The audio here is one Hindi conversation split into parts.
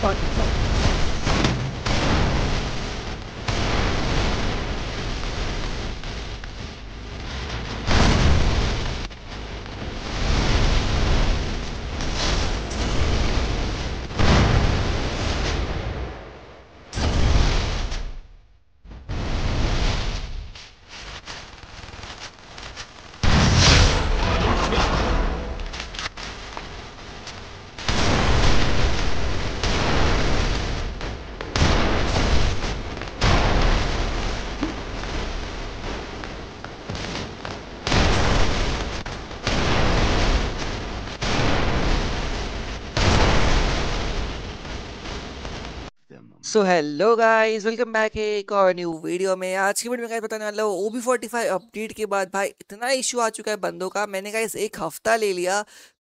thought so. So hello guys welcome back है एक और न्यू वीडियो में आज की वीडियो में गाइस बताने वाला हूँ ओबी फोर्टी फाइव अपडेट के बाद भाई इतना इशू आ चुका है बंदों का मैंने गाइस एक हफ्ता ले लिया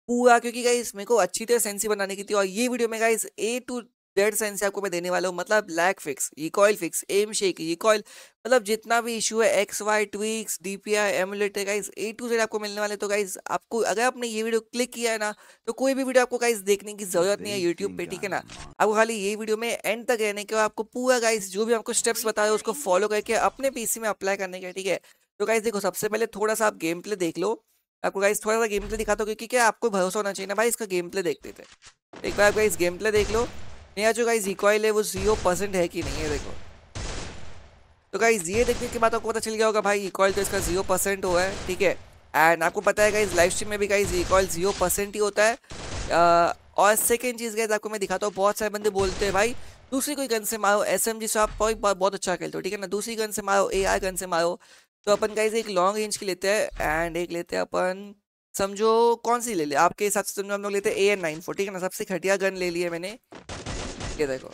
पूरा क्योंकि गाइस मेरे को अच्छी तरह सेंसी बनाने की थी और ये वीडियो में guys A to dead sense आपको मैं देने वाला हूँ मतलब lag fix recoil fix aim shake recoil मतलब जितना भी इशू है X Y tweaks D P I emulator guys A to Z आपको मिलने वाले तो गाइज आपको अगर आपने ये वीडियो क्लिक किया है ना तो कोई भी वीडियो आपको गाइज देखने की जरूरत नहीं है यूट्यूब पे ठीक है ना आपको खाली ये वीडियो में एंड तक रहने के बाद आपको पूरा गाइज जो भी आपको स्टेप्स बता रहे हो उसको फॉलो करके अपने पीसी में अप्लाई करने का ठीक है तो गाइज देखो सबसे पहले थोड़ा सा आप गेम प्ले देख लो आपको गाइज थोड़ा सा गेम प्ले दिखाता हूँ क्योंकि क्या आपको भरोसा होना चाहिए ना भाई इसका गेम प्ले देखते थे एक बार आप गाइज गेम प्ले देख लो मेरा जो गाइज रिकॉयल है वो जीरो परसेंट है कि नहीं है देखो तो गाइज ये देखने के बाद आपको पता चल गया होगा भाई रिकॉयल तो इसका जीरो परसेंट हुआ है ठीक है एंड आपको पता है गाइज लाइव स्ट्रीम में भी गाइज रिकॉयल जीरो परसेंट ही होता है आ, uh, और सेकेंड चीज़ गाइज आपको मैं दिखाता हूँ बहुत सारे बंदे बोलते हैं भाई दूसरी कोई गन से मारो एस एम जी से आप बहुत अच्छा खेलते हो ठीक है ना दूसरी गन से मारो ए आई गन से मारो तो अपन गाइज एक लॉन्ग रेंज की लेते हैं एंड एक लेते हैं अपन समझो कौन सी ले ले आपके हिसाब से समझो हम लोग लेते हैं ए एन नाइन फोर ठीक है ना सबसे घटिया गन ले लिया है मैंने ये देखो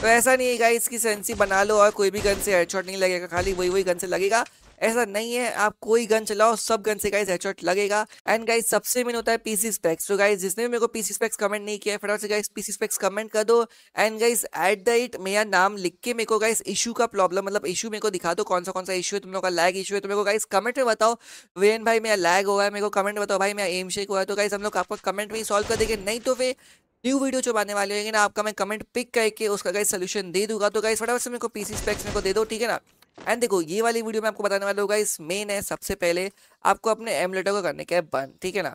तो ऐसा नहीं है इसकी सेंसी बना लो और कोई भी गन से हेडशॉट नहीं लगेगा खाली वही वही गन से लगेगा ऐसा नहीं है आप कोई गन चलाओ सब गन से गाइस हेडशॉट लगेगा एंड गाइस सबसे मेन होता है पीसी स्पेक्स तो गाइस जिसने भी मेरे को पीसी स्पेक्स कमेंट नहीं किया फटाफट से गाइस पीसी स्पेक्स कमेंट कर दो and guys at the rate मेरा नाम लिख के मेरे को गाइस इशू का प्रॉब्लम मतलब इशू मेरे को दिखा दो कौन सा कौन सा इशू है तुम लोग का लैग इशू है तो मेरे को गाइस कमेंट में बताओ वेन भाई मेरा लैग हुआ है मेरे को कमेंट बताओ भाई मेरा एम शेक हुआ है तो गाइस हम लोग आपका कमेंट में ही सॉल्व कर देंगे नहीं तो फिर न्यू वीडियो चुबाने वाली होगी ना आपका मैं कमेंट पिक करके उसका गाइस सोल्यूशन दे दूंगा तो गाइस फटाफट से मेरे को पीसी स्पेक्स मेरे को दे दो ठीक है ना एंड देखो ये वाली वीडियो में आपको बताने वाला हूँ गाइस मेन है सबसे पहले आपको अपने एमलेटर को करने का है बंद ठीक है ना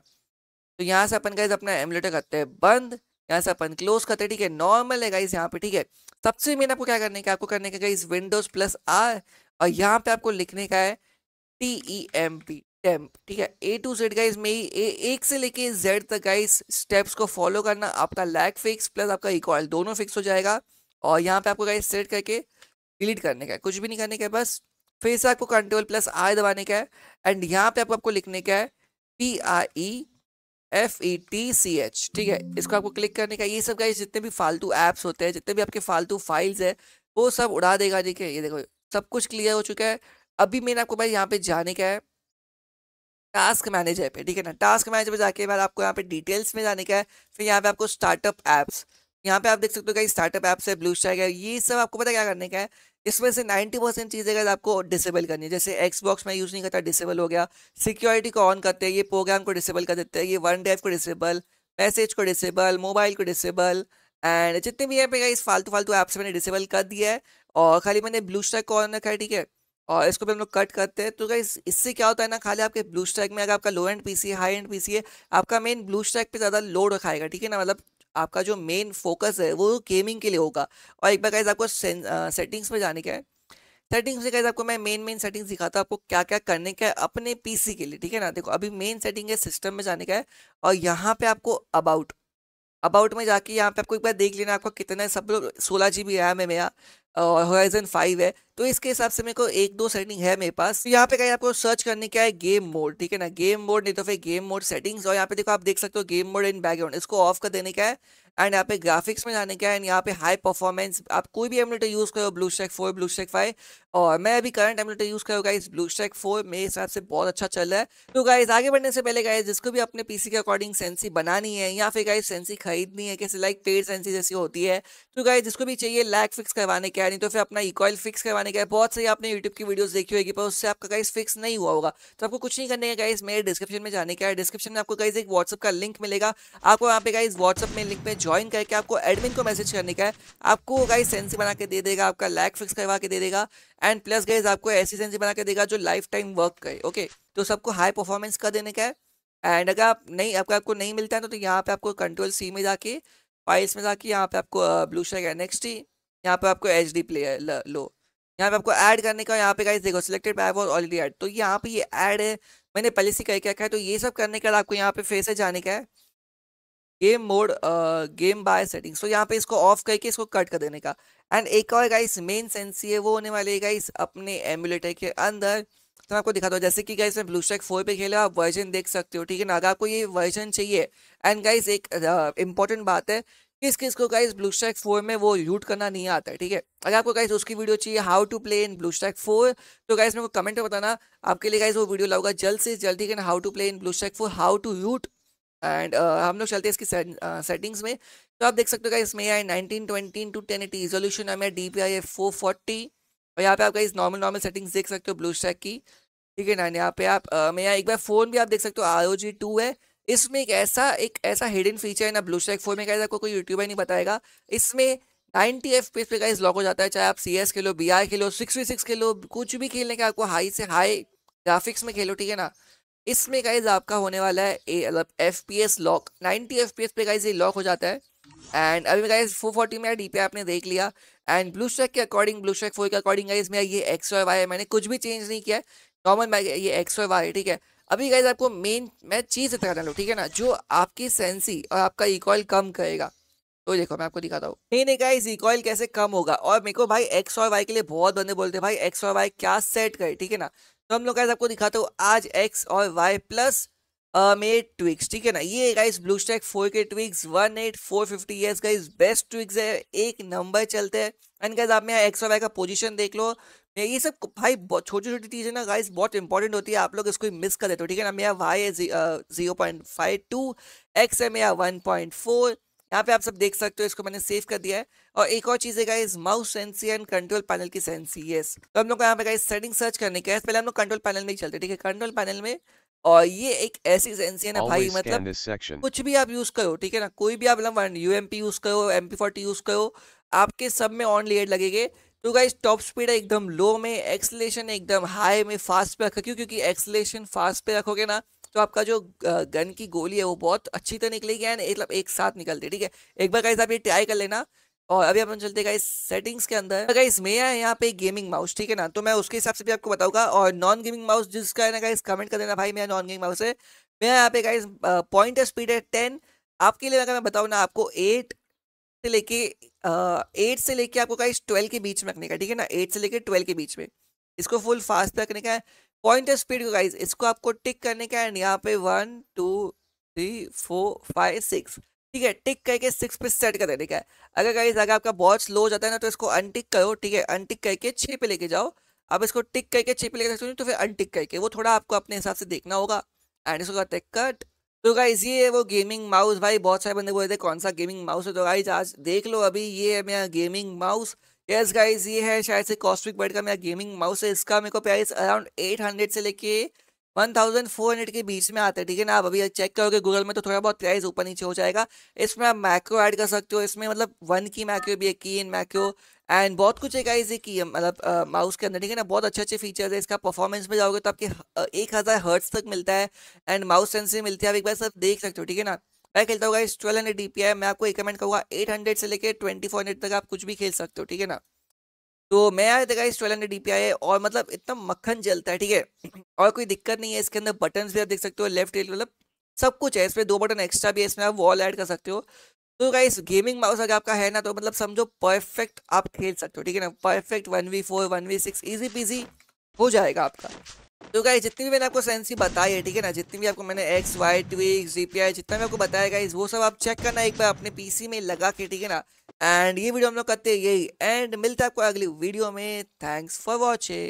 तो यहाँ से अपन गाइज अपना एमलेटर करते हैं बंद यहाँ से अपन क्लोज करते हैं ठीक है नॉर्मल है गाइज यहाँ पे ठीक है सबसे मेन आपको क्या करने का आपको करने का गाइज विंडोज प्लस आर और यहाँ पे आपको लिखने का है T E M P temp ठीक है ए टू जेड गाइज मेरी ए एक से लेके जेड तक गाइज स्टेप्स को फॉलो करना आपका लैग फिक्स प्लस आपका इक्वल दोनों फिक्स हो जाएगा और यहाँ पे आपको गाइज सेट करके डिलीट करने का है कुछ भी नहीं करने का है बस फिर से आपको कंट्रोल प्लस आई दबाने का है एंड यहाँ पे आपको आपको लिखने का है P R E F E T C H ठीक है इसको आपको क्लिक करने का ये सब गाइज जितने भी फालतू ऐप्स होते हैं जितने भी आपके फालतू फाइल्स है वो सब उड़ा देगा देखिए ये देखो सब कुछ क्लियर हो चुका है अभी मैंने आपको भाई यहाँ पे जाने का है टास्क मैनेजर पे ठीक है ना टास्क मैनेजर पे जाके बाद आपको यहाँ पे डिटेल्स में जाने का है फिर यहाँ पे आपको स्टार्टअप ऐप्स यहाँ पे आप देख सकते हो कई स्टार्टअप ऐप्स है ब्लू स्टाइक है ये सब आपको पता क्या करने का है इसमें से 90 परसेंट चीज़ें आपको डिसेबल करनी है जैसे एक्सबॉक्स में यूज़ नहीं करता डिसेबल हो गया सिक्योरिटी को ऑन करते हैं ये प्रोग्राम को डिसेबल कर देते हैं ये वन ड्राइव को डिसेबल मैसेज को डिसेबल मोबाइल को डिसेबल एंड जितने भी ऐप है इस फालतू फालतू ऐप्स मैंने डिसेबल कर दिया है और खाली मैंने ब्लू स्टाइक को ऑन रखा है ठीक है और इसको भी हम लोग कट करते हैं तो क्या इससे क्या होता है ना खाली आपके ब्लू स्ट्रैक में अगर आपका low end PC high end PC है आपका मेन ब्लू स्ट्रैक पे ज़्यादा लोड रखाएगा ठीक है ना मतलब आपका जो मेन फोकस है वो गेमिंग के लिए होगा और एक बार गाइज आपको सेटिंग्स में जाने का है सेटिंग्स में गाइज आपको मैं मेन मेन सेटिंग्स दिखाता हूँ आपको क्या क्या करने का है अपने पी के लिए ठीक है ना देखो अभी मेन सेटिंग है सिस्टम में जाने का है और यहाँ पे आपको अबाउट अबाउट में जाके यहाँ पे आपको एक बार देख लेना आपका कितना है सब लोग सोलह जी बी रैम है मेरा हॉराइजन फाइव है तो इसके हिसाब से मेरे को एक दो सेटिंग है मेरे पास तो यहाँ पे कहीं आपको सर्च करने क्या है गेम मोड ठीक है ना गेम मोड नहीं तो फिर गेम मोड सेटिंग्स और यहाँ पे देखो आप देख सकते हो गेम मोड इन बैकग्राउंड इसको ऑफ कर देने का है एंड यहाँ पे ग्राफिक्स में जाने का एंड यहाँ पे हाई परफॉर्मेंस आप कोई भी एमुलेटर यूज़ करो blue stack four blue stack five और मैं अभी करंट एमुलेटर यूज़ करो गाइज ब्लू स्टेक फोर मेरे हिसाब से बहुत अच्छा चल रहा है तो गाइज आगे बढ़ने से पहले गाइज जिसको भी अपने पीसी के अकॉर्डिंग सेंसी बनानी है या फिर गाइज सेंसी खरीदनी है कैसे लाइक पेड सेंसी जैसी होती है तो गाइज जिसको भी चाहिए लैक फिक्स करवाने का नहीं तो फिर अपना इकॉयल फिक्स करवाने का बहुत सारी आपने यूट्यूब की वीडियोज़ देखी होगी पर उससे आपका गाइज फिक्स नहीं हुआ होगा तो आपको कुछ नहीं करने का गाइज मेरे डिस्क्रिप्शन में जाने का है डिस्क्रिप्शन में आपको गाइज एक व्हाट्सअप का लिंक मिलेगा आपको यहाँ पे गाइज व्हाट्सअप में लिंक में ज्वाइन करके आपको एडमिन को मैसेज करने का है आपको गाइस सेंसी बना के दे देगा आपका लैग फिक्स करवा के दे देगा एंड प्लस गाइज आपको ऐसी सेंसी बना के देगा जो लाइफ टाइम वर्क करे ओके तो सबको हाई परफॉर्मेंस का देने का है एंड अगर आप नहीं अगर आपको नहीं मिलता है तो, तो यहाँ पे आपको कंट्रोल सी में जाके फाइल्स में जाके यहाँ पे आपको ब्लू शेक है नेक्स्ट ही यहाँ पे आपको एच डी प्लेयर लो यहाँ पे आपको ऐड करने का यहाँ पे गाइस देखो selected by was already add तो यहाँ पे ये ऐड है मैंने पहले से क्या रखा है तो ये सब करने के आपको यहाँ पे फेस से जाने का है game mode game by setting so यहाँ पे इसको ऑफ करके इसको कट कर देने का एंड एक और गाइस मेन सेंस ये वो होने वाली है गाइस अपने एम्यूलेटर के अंदर तो मैं आपको दिखाता दूँ जैसे कि गाइस मैं ब्लू स्ट्राइक फोर पे खेला आप वर्जन देख सकते हो ठीक है ना अगर आपको ये वर्जन चाहिए एंड गाइस एक इंपॉर्टेंट uh, बात है किस किस को गाइस ब्लू स्ट्राइक फोर में वो यूट करना नहीं आता है ठीक है अगर आपको गाइस उसकी वीडियो चाहिए how to play in blue strike four तो गाइस मेरे को कमेंट में बताना आपके लिए गाइस वो वीडियो लाऊंगा जल्द से जल्द ठीक है ना how to play in blue strike four how to यूट एंड uh, हम लोग चलते हैं इसकी सेटिंग्स uh, में तो आप देख सकते हो इसमें आए nineteen twenty to ten eighty resolution हमें डी पी आई है फोर फोर्टी और यहाँ पे आप इस नॉर्मल नॉर्मल सेटिंग्स देख सकते हो ब्लू स्टैक की ठीक है ना यहाँ पे आप uh, मैं यहाँ एक बार फ़ोन भी आप देख सकते हो आर ओ जी टू है इसमें एक ऐसा एक ऐसा हिडन फीचर है ना ब्लू स्टैक फोन में क्या आपको कोई यूट्यूबर नहीं बताएगा इसमें नाइनटी एफ पे का इस लॉक हो जाता है चाहे आप सी एस खेलो बी आई खेलो सिक्स वी सिक्स खेलो कुछ भी खेलने का आपको हाई से हाई ग्राफिक्स में खेलो ठीक है ना इसमें गाइज आपका होने वाला है ए मतलब F P S lock ninety F P S पे गाइज ये लॉक हो जाता है एंड अभी गाइज फोर फोर्टी में डी पी आपने देख लिया एंड ब्लू स्ट्रैक के अकॉर्डिंग ब्लू स्ट्रैक फोर के अकॉर्डिंग गाइज मेरा ये एक्स वाई वाई है मैंने कुछ भी चेंज नहीं किया है नॉर्मल ये एक्स वाई वाई है ठीक है अभी गाइज आपको मेन मैं चीज़ दिखाता हूँ ठीक है ना जो आपकी सेंसी और आपका इकॉयल कम करेगा तो देखो मैं आपको दिखाता हूँ नहीं नहीं गाइज इकॉयल कैसे कम होगा और मेरे को भाई एक्स वाई वाई के लिए बहुत बंदे बोलते हैं भाई एक्स वाई वाई क्या सेट करे ठीक है ना तो हम लोग गाइस आपको दिखाते हो आज एक्स और वाई प्लस में ट्विक्स ठीक है ना ये गाइस ब्लू स्टैक फोर के tweaks one eight four fifty S guys best tweaks है एक नंबर चलते हैं एंड गाइज आप मेरा एक्स और वाई का पोजीशन देख लो ये सब भाई छोटी छोटी चीज़ें ना गाइस बहुत इंपॉर्टेंट होती है आप लोग इसको मिस कर देते हो ठीक है ना मेरा वाई है zero point five two X है मेरा वन पॉइंट फोर यहाँ पे आप सब देख सकते हो इसको मैंने सेव कर दिया है और एक और चीज है guys mouse sensi and control panel की सेंसी यस तो हम लोग को यहाँ पे गाइज सेटिंग सर्च करने के पहले हम लोग कंट्रोल पैनल में ही चलते ठीक है कंट्रोल पैनल में और ये एक ऐसी एजेंसी है भाई मतलब कुछ भी आप यूज करो ठीक है ना कोई भी आप यू एम यूज करो एम पी यूज करो आपके सब में ऑन लेयर लगेगे तो गाइज टॉप स्पीड है एकदम लो में एक्सलेशन एकदम हाई में फास्ट पे रखा क्यों क्योंकि एक्सलेशन फास्ट पे रखोगे ना तो आपका जो गन की गोली है वो बहुत अच्छी तो निकलेगी एंड मतलब एक साथ निकलती है ठीक है एक बार गाइस आप ये ट्राई कर लेना और अभी अपन चलते गाइस सेटिंग्स के अंदर गाइस मे है यहाँ पे गेमिंग माउस ठीक है ना तो मैं उसके हिसाब से भी आपको बताऊंगा और नॉन गेमिंग माउस जिसका है ना गाइस कमेंट कर देना भाई मेरा नॉन गेमिंग माउस है मैं यहाँ पे गाइस पॉइंट स्पीड है टेन आपके लिए अगर मैं बताऊँ ना आपको एट से लेके एट से लेके आपको गाइस ट्वेल्व के बीच में रखने का ठीक है ना एट से लेके ट्वेल्व के बीच में इसको फुल फास्ट रखने का है पॉइंट स्पीड को गाइज इसको आपको टिक करने का एंड यहाँ पे one two three four five six ठीक है टिक करके सिक्स पे सेट कर देने का अगर गाइज अगर आपका वॉच लो हो जाता है ना तो इसको अनटिक करो ठीक है अनटिक करके छः पे लेके जाओ अब इसको टिक करके छः पे लेके सकते तो फिर अनटिक करके वो थोड़ा आपको अपने हिसाब से देखना होगा एंड इसको करते कट तो गाइज ये वो गेमिंग माउस भाई बहुत सारे बंदे बोल रहे थे कौन सा गेमिंग माउस है तो गाइज आज देख लो अभी ये है मेरा गेमिंग माउस यस गाइज ये है शायद से कॉस्मिक बर्ड का मेरा गेमिंग माउस है इसका मेरे को प्राइस अराउंड 800 से लेके 1400 के बीच में आता है ठीक है ना आप अभी चेक करोगे गूगल में तो थोड़ा बहुत प्राइस ऊपर नीचे हो जाएगा इसमें आप मैक्रो ऐड कर सकते हो इसमें मतलब वन की मैक्रो भी है की इन मैक्रो एंड बहुत कुछ है गाइज ये की मतलब माउस के अंदर ठीक है ना बहुत अच्छे अच्छे फीचर्स है इसका परफॉर्मेंस में जाओगे तो आपके एक हज़ार हर्ट्स तक मिलता है एंड माउस सेंसर मिलती है आप एक बार सब देख सकते हो ठीक है ना मैं खेलता हूँ guys twelve hundred D I मैं आपको रिकमेंड करूँगा एट हंड्रेड से लेकर ट्वेंटी फोर हंड्रेड तक आप कुछ भी खेल सकते हो ठीक है ना तो मैं आया था गाइस ट्वेल्व हंड्रेड है और मतलब इतना मक्खन जलता है ठीक है और कोई दिक्कत नहीं है इसके अंदर बटन भी आप देख सकते हो लेफ्ट राइट मतलब सब कुछ है इसमें दो बटन एक्स्ट्रा भी है इसमें आप वॉल ऐड कर सकते हो तो गाइस गेमिंग माउस अगर आपका है ना तो मतलब समझो परफेक्ट आप खेल सकते हो ठीक है ना perfect one V four one V six easy PG हो जाएगा आपका तो गाइज जितनी भी मैंने आपको सेंसी बताई है ठीक है ना जितनी भी आपको मैंने एक्स वाई ट्विक जी जितना भी आपको बताया गाइज वो सब आप चेक करना एक बार अपने पीसी में लगा के ठीक है ना एंड ये वीडियो हम लोग करते हैं यही एंड मिलता है आपको अगली वीडियो में थैंक्स फॉर वॉचिंग